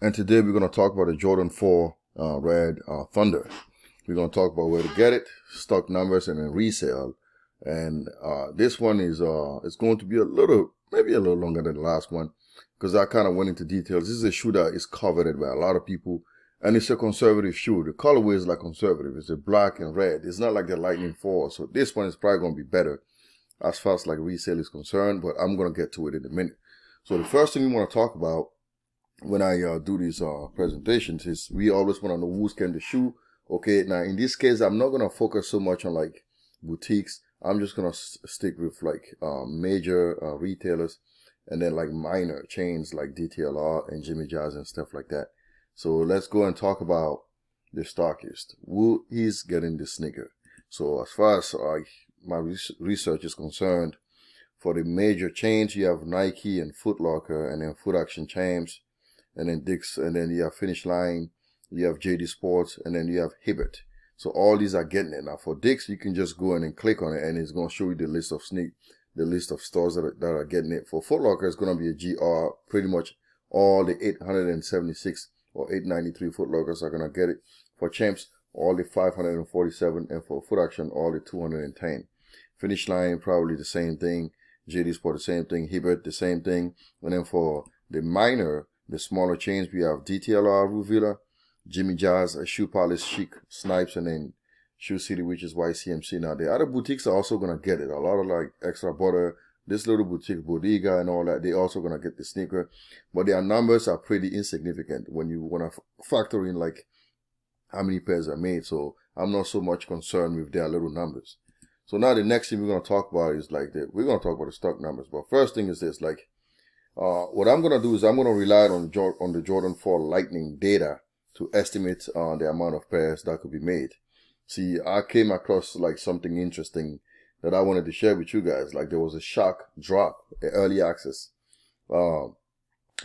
And today we're going to talk about the Jordan 4 uh, Red uh, Thunder. We're going to talk about where to get it, stock numbers, and then resale. And uh, this one is uh, it's going to be a little, maybe a little longer than the last one because I kind of went into details. This is a shoe that is coveted by a lot of people and it's a conservative shoe. The colorway is like conservative. It's a black and red. It's not like the Lightning 4. So this one is probably going to be better as far as like resale is concerned, but I'm going to get to it in a minute. So the first thing we want to talk about when I uh, do these uh, presentations is we always want to know who's getting the shoe. Okay, now in this case, I'm not gonna focus so much on like boutiques. I'm just gonna stick with like uh, major uh, retailers, and then like minor chains like DTLR and Jimmy Jazz and stuff like that. So let's go and talk about the stockist. Who is getting the sneaker? So as far as like my research is concerned, for the major chains, you have Nike and Foot Locker, and then Foot Action Chains and then Dix, and then you have Finish Line, you have JD Sports, and then you have Hibbert. So all these are getting it now. For Dix, you can just go in and click on it, and it's going to show you the list of sneak, the list of stores that are, that are getting it. For Foot Locker, it's going to be a GR. Pretty much all the 876 or 893 Foot Lockers are going to get it. For Champs, all the 547, and for Foot Action, all the 210. Finish Line, probably the same thing. JD Sport, the same thing. Hibbert, the same thing. And then for the minor, the smaller chains, we have DTLR, Ruvila, Jimmy Jazz, Shoe Palace, Chic, Snipes, and then Shoe City, which is YCMC now. The other boutiques are also going to get it. A lot of like Extra Butter, this little boutique, Bodega and all that, they also going to get the sneaker. But their numbers are pretty insignificant when you want to factor in like how many pairs are made. So I'm not so much concerned with their little numbers. So now the next thing we're going to talk about is like that. we're going to talk about the stock numbers. But first thing is this, like uh, what I'm going to do is I'm going to rely on, on the Jordan 4 Lightning data to estimate uh, the amount of pairs that could be made. See, I came across like something interesting that I wanted to share with you guys. Like there was a shock drop, early access, uh,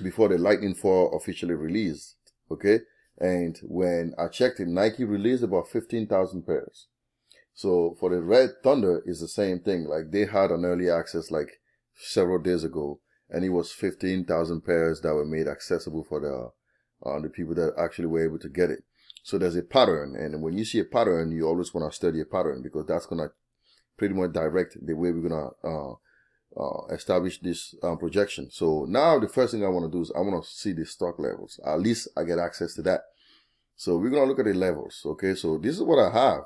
before the Lightning 4 officially released. Okay. And when I checked it, Nike released about 15,000 pairs. So for the Red Thunder is the same thing. Like they had an early access like several days ago and it was 15,000 pairs that were made accessible for the, uh, the people that actually were able to get it. So there's a pattern, and when you see a pattern, you always want to study a pattern because that's gonna pretty much direct the way we're gonna uh, uh, establish this um, projection. So now the first thing I want to do is I want to see the stock levels. At least I get access to that. So we're gonna look at the levels. Okay, so this is what I have.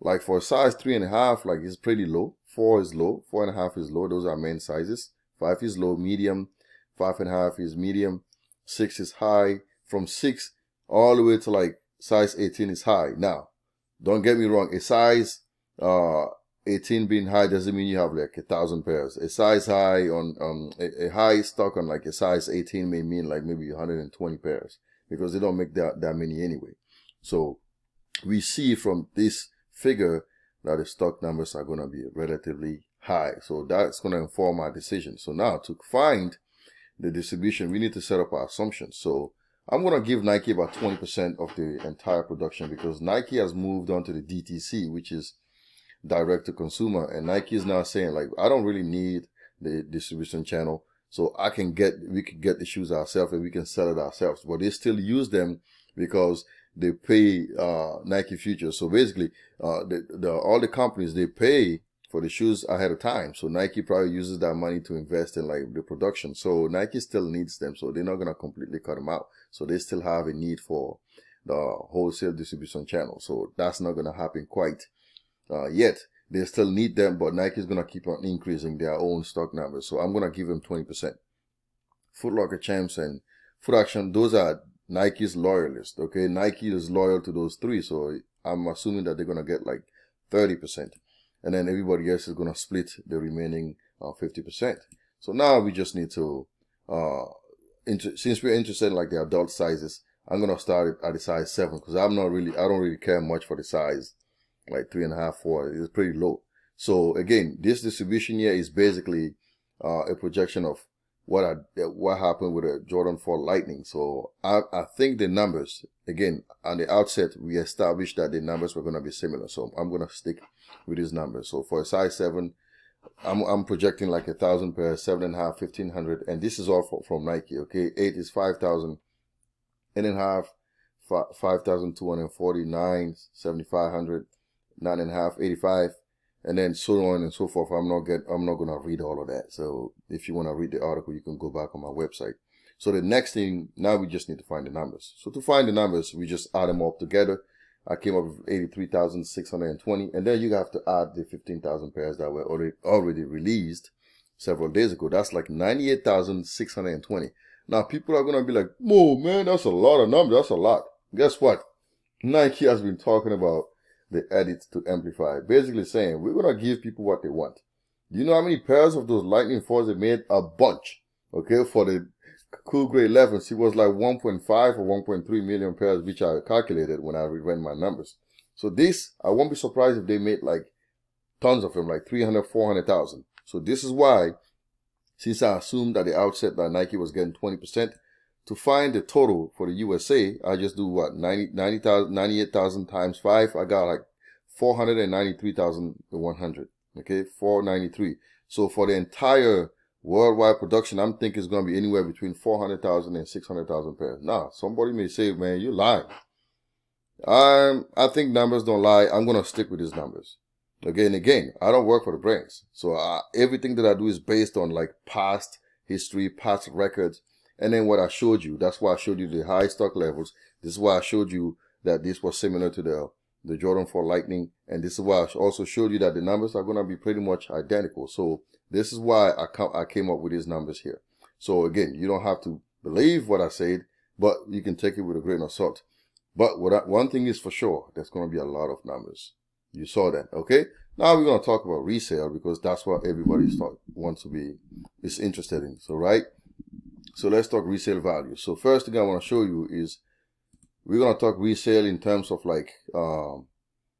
Like for size three and a half, like it's pretty low. Four is low. Four and a half is low. Those are main sizes. Five is low, medium. Five and a half is medium. Six is high. From six all the way to like size 18 is high. Now, don't get me wrong. A size, uh, 18 being high doesn't mean you have like a thousand pairs. A size high on, um, a, a high stock on like a size 18 may mean like maybe 120 pairs because they don't make that, that many anyway. So we see from this figure that the stock numbers are going to be relatively high. So that's going to inform our decision. So now to find the distribution, we need to set up our assumptions. So I'm going to give Nike about 20% of the entire production because Nike has moved on to the DTC, which is direct to consumer. And Nike is now saying like, I don't really need the distribution channel. So I can get, we can get the shoes ourselves and we can sell it ourselves, but they still use them because they pay, uh, Nike futures. So basically, uh, the, the, all the companies, they pay for the shoes ahead of time. So Nike probably uses that money to invest in like the production. So Nike still needs them. So they're not going to completely cut them out. So they still have a need for the wholesale distribution channel. So that's not going to happen quite uh, yet. They still need them, but Nike is going to keep on increasing their own stock numbers. So I'm going to give them 20%. Locker, Champs and Foot Action, those are Nike's loyalists. Okay. Nike is loyal to those three. So I'm assuming that they're going to get like 30% and then everybody else is going to split the remaining uh, 50%. So now we just need to, uh, since we're interested in like the adult sizes, I'm going to start at the size seven because I'm not really, I don't really care much for the size, like three and a half, four. It's pretty low. So again, this distribution here is basically uh, a projection of what I, what happened with the uh, Jordan 4 Lightning. So I, I think the numbers, again, on the outset, we established that the numbers were going to be similar. So I'm going to stick with these numbers. So for a size 7, I'm, I'm projecting like a thousand pair, seven and a half, fifteen hundred, and this is all for, from Nike. Okay, eight is 85 and then so on and so forth. I'm not get I'm not gonna read all of that. So if you wanna read the article, you can go back on my website. So the next thing now we just need to find the numbers. So to find the numbers, we just add them all together. I came up with 83,620 and then you have to add the 15,000 pairs that were already, already released several days ago. That's like 98,620. Now people are going to be like, oh man, that's a lot of numbers. That's a lot. Guess what? Nike has been talking about they edit to amplify, basically saying, we're going to give people what they want. Do You know how many pairs of those lightning fours they made? A bunch. Okay. For the cool grade 11s, it was like 1.5 or 1.3 million pairs, which I calculated when I ran my numbers. So this, I won't be surprised if they made like tons of them, like 300, 400,000. So this is why, since I assumed at the outset that Nike was getting 20%, to find the total for the USA, I just do what 90, 98,000 times five. I got like 493,100. Okay, 493. So for the entire worldwide production, I'm thinking it's going to be anywhere between four hundred thousand and six hundred thousand and pairs. Now, somebody may say, man, you lying. I'm, I think numbers don't lie. I'm going to stick with these numbers. Again, again, I don't work for the brands. So I, uh, everything that I do is based on like past history, past records. And then what I showed you, that's why I showed you the high stock levels. This is why I showed you that this was similar to the, the Jordan 4 Lightning. And this is why I also showed you that the numbers are going to be pretty much identical. So this is why I, I came up with these numbers here. So again, you don't have to believe what I said, but you can take it with a grain of salt. But what I, one thing is for sure, there's going to be a lot of numbers. You saw that, okay? Now we're going to talk about resale because that's what everybody wants to be is interested in. So, right? So let's talk resale value. So first thing I want to show you is we're going to talk resale in terms of like um,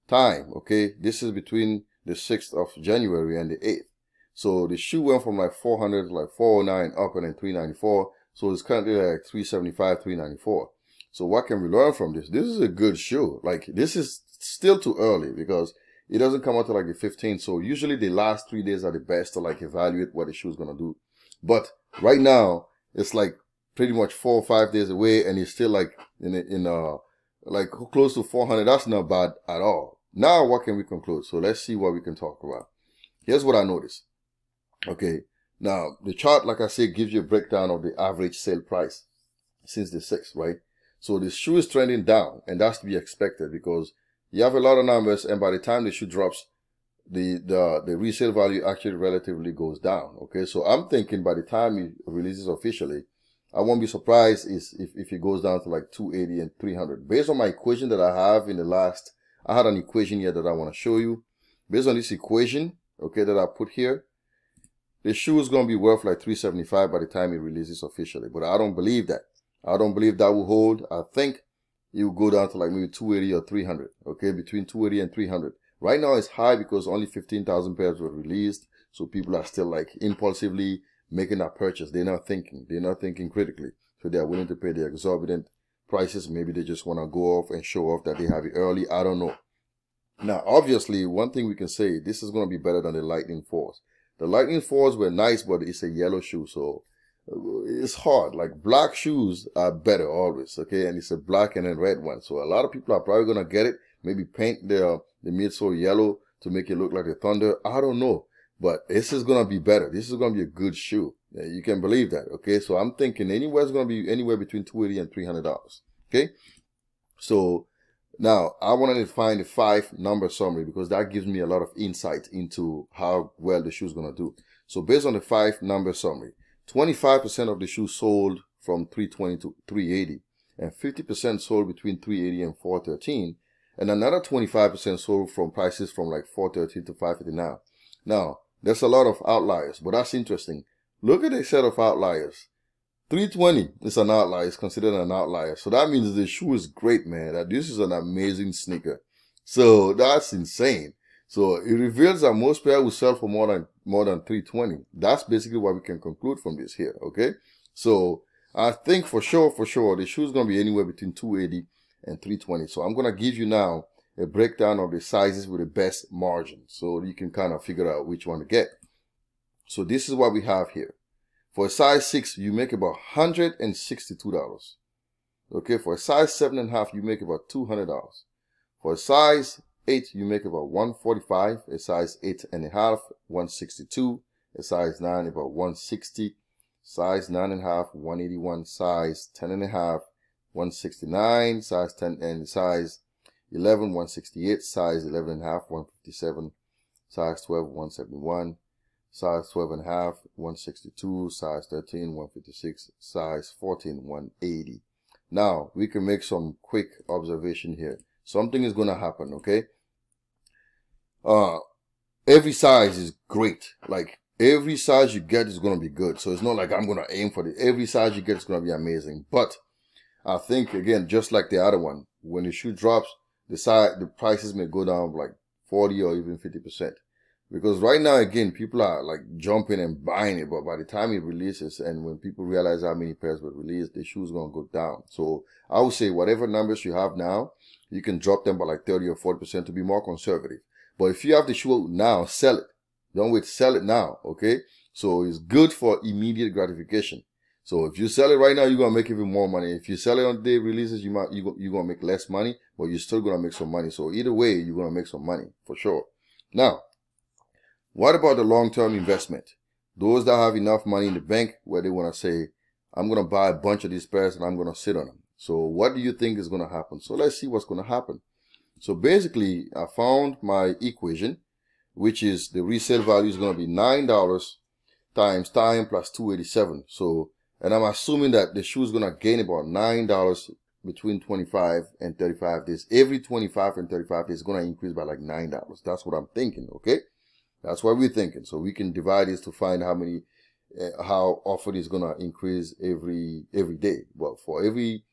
time. Okay. This is between the 6th of January and the 8th. So the shoe went from like 400 like 409 up and then 394. So it's currently like 375, 394. So what can we learn from this? This is a good shoe. Like this is still too early because it doesn't come out to like the 15th. So usually the last three days are the best to like evaluate what the shoe is going to do. But right now, it's like pretty much four or five days away and you're still like in, in, uh, like close to 400. That's not bad at all. Now, what can we conclude? So let's see what we can talk about. Here's what I noticed. Okay. Now, the chart, like I said, gives you a breakdown of the average sale price since the 6th, right? So the shoe is trending down and that's to be expected because you have a lot of numbers and by the time the shoe drops, the, the, the resale value actually relatively goes down. Okay. So I'm thinking by the time it releases officially, I won't be surprised is if, if it goes down to like 280 and 300. Based on my equation that I have in the last, I had an equation here that I want to show you. Based on this equation, okay, that I put here, the shoe is going to be worth like 375 by the time it releases officially. But I don't believe that. I don't believe that will hold. I think it will go down to like maybe 280 or 300, okay, between 280 and 300. Right now it's high because only 15,000 pairs were released. So people are still like impulsively making that purchase. They're not thinking. They're not thinking critically. So they are willing to pay the exorbitant prices. Maybe they just want to go off and show off that they have it early. I don't know. Now, obviously, one thing we can say, this is going to be better than the Lightning Force. The Lightning Force were nice, but it's a yellow shoe. So uh, it's hard. Like black shoes are better always. Okay. And it's a black and a red one. So a lot of people are probably going to get it maybe paint the, the midsole yellow to make it look like a Thunder. I don't know, but this is going to be better. This is going to be a good shoe. Yeah, you can believe that. Okay. So I'm thinking anywhere is going to be anywhere between 280 and $300. Okay. So now I wanted to find the five number summary because that gives me a lot of insight into how well the shoe is going to do. So based on the five number summary, 25% of the shoe sold from 320 to 380 and 50% sold between 380 and 413 and another 25% sold from prices from like 413 to 559. Now, there's a lot of outliers, but that's interesting. Look at a set of outliers. 320 is an outlier. It's considered an outlier. So that means the shoe is great, man. That this is an amazing sneaker. So that's insane. So it reveals that most pair will sell for more than more than 320. That's basically what we can conclude from this here. Okay. So I think for sure, for sure, the shoe is going to be anywhere between 280 and 320. So I'm going to give you now a breakdown of the sizes with the best margin so you can kind of figure out which one to get. So this is what we have here. For a size 6, you make about $162. Okay, for a size 7.5, you make about $200. For a size 8, you make about 145 A size 8.5, 162 A size 9, about 160 Size 9.5, 181 Size 10.5, 169, size 10 and size 11, 168, size 11 and a half, 157, size 12, 171, size 12 and a half, 162, size 13, 156, size 14, 180. Now we can make some quick observation here. Something is going to happen. Okay. Uh, every size is great. Like every size you get is going to be good. So it's not like I'm going to aim for it. Every size you get is going to be amazing. But I think again, just like the other one, when the shoe drops, the side, the prices may go down like 40 or even 50%. Because right now, again, people are like jumping and buying it, but by the time it releases and when people realize how many pairs were released, the shoe's going to go down. So I would say whatever numbers you have now, you can drop them by like 30 or 40% to be more conservative. But if you have the shoe now, sell it. Don't wait, sell it now. Okay. So it's good for immediate gratification. So if you sell it right now, you're gonna make even more money. If you sell it on day releases, you might you you're gonna make less money, but you're still gonna make some money. So either way, you're gonna make some money for sure. Now, what about the long-term investment? Those that have enough money in the bank where they wanna say, I'm gonna buy a bunch of these pairs and I'm gonna sit on them. So what do you think is gonna happen? So let's see what's gonna happen. So basically, I found my equation, which is the resale value is gonna be nine dollars times time plus 287. So and I'm assuming that the shoe is going to gain about $9 between 25 and 35 days. Every 25 and 35 days is going to increase by like $9. That's what I'm thinking. Okay. That's what we're thinking. So we can divide this to find how many, uh, how often it's going to increase every, every day. Well, for every,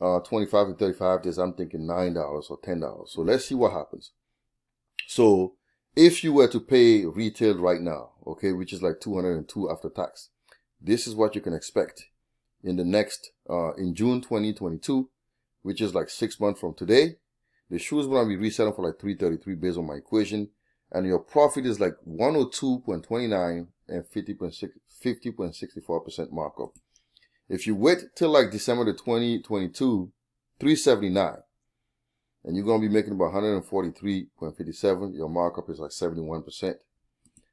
uh, 25 and 35 days, I'm thinking $9 or $10. So let's see what happens. So if you were to pay retail right now, okay, which is like 202 after tax, this is what you can expect in the next, uh, in June 2022, which is like six months from today. The shoe is going to be reselling for like 333 based on my equation. And your profit is like 102.29 and 50.64% markup. If you wait till like December the 2022, 379, and you're going to be making about 143.57, your markup is like 71%.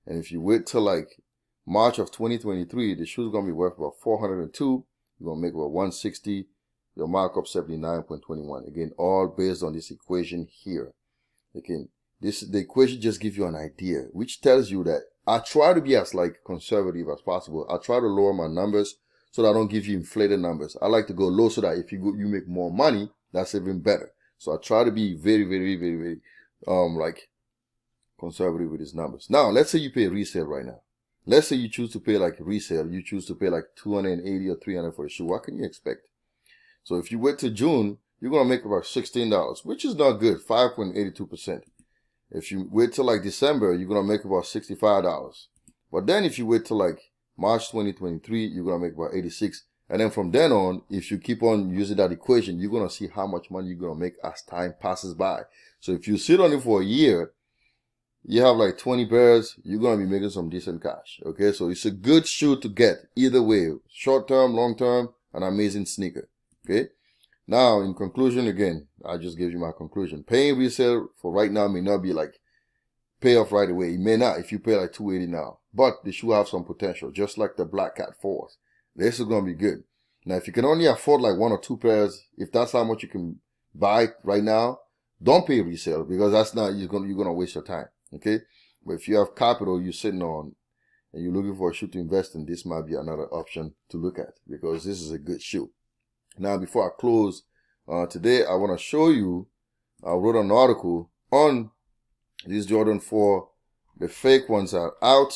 And if you wait till like March of 2023, the shoe's going to be worth about 402. You're going to make about 160. Your markup 79.21. Again, all based on this equation here. Again, this the equation just gives you an idea, which tells you that I try to be as like conservative as possible. I try to lower my numbers so that I don't give you inflated numbers. I like to go low so that if you go, you make more money, that's even better. So I try to be very, very, very, very, um, like conservative with these numbers. Now, let's say you pay resale right now. Let's say you choose to pay like resale, you choose to pay like 280 or 300 for a shoe. What can you expect? So if you wait to June, you're going to make about $16, which is not good, 5.82%. If you wait till like December, you're going to make about $65. But then if you wait till like March 2023, you're going to make about 86. And then from then on, if you keep on using that equation, you're going to see how much money you're going to make as time passes by. So if you sit on it for a year, you have like 20 pairs, you're going to be making some decent cash. Okay. So it's a good shoe to get either way, short term, long term, an amazing sneaker. Okay. Now, in conclusion, again, I just gave you my conclusion. Paying resale for right now may not be like pay off right away. It may not if you pay like 280 now, but the shoe have some potential, just like the Black Cat 4s. This is going to be good. Now, if you can only afford like one or two pairs, if that's how much you can buy right now, don't pay resale because that's not, you're going to, you're going to waste your time. Okay? But if you have capital you're sitting on and you're looking for a shoe to invest in, this might be another option to look at because this is a good shoe. Now, before I close uh, today, I want to show you, I wrote an article on these Jordan 4. The fake ones are out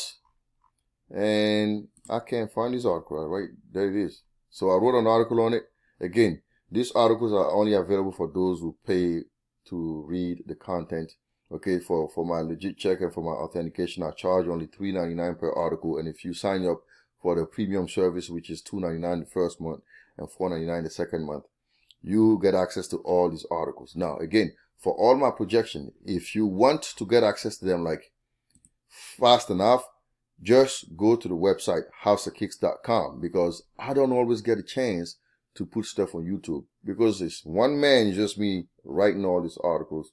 and I can't find this article, right? There it is. So I wrote an article on it. Again, these articles are only available for those who pay to read the content okay, for, for my legit check and for my authentication, I charge only $3.99 per article. And if you sign up for the premium service, which is $2.99 the first month and $4.99 the second month, you get access to all these articles. Now, again, for all my projection, if you want to get access to them like fast enough, just go to the website houseofkicks.com because I don't always get a chance to put stuff on YouTube because it's one man, just me writing all these articles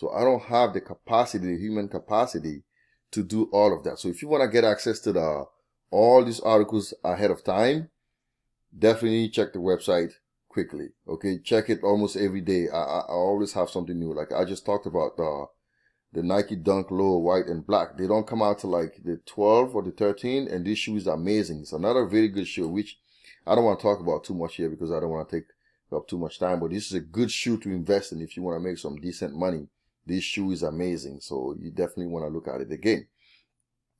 so I don't have the capacity, the human capacity to do all of that. So if you want to get access to the, all these articles ahead of time, definitely check the website quickly. Okay. Check it almost every day. I, I, I always have something new. Like I just talked about the, the Nike Dunk Low, white and black. They don't come out to like the 12 or the 13. And this shoe is amazing. It's another very good shoe, which I don't want to talk about too much here because I don't want to take up too much time. But this is a good shoe to invest in if you want to make some decent money this shoe is amazing. So you definitely want to look at it again.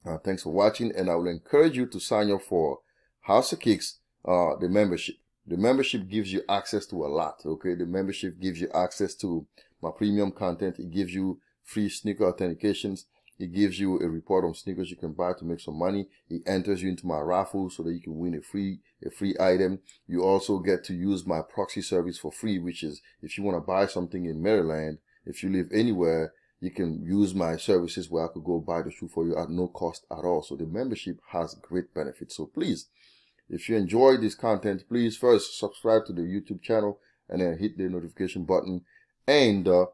Uh, thanks for watching. And I will encourage you to sign up for House of Kicks, uh, the membership. The membership gives you access to a lot. Okay. The membership gives you access to my premium content. It gives you free sneaker authentications. It gives you a report on sneakers you can buy to make some money. It enters you into my raffle so that you can win a free a free item. You also get to use my proxy service for free, which is if you want to buy something in Maryland if you live anywhere, you can use my services where I could go buy the shoe for you at no cost at all. So the membership has great benefits. So please, if you enjoy this content, please first subscribe to the YouTube channel and then hit the notification button and uh,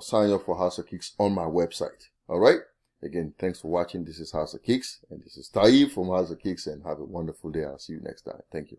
sign up for House of Kicks on my website. All right. Again, thanks for watching. This is House of Kicks and this is Taif from House of Kicks and have a wonderful day. I'll see you next time. Thank you.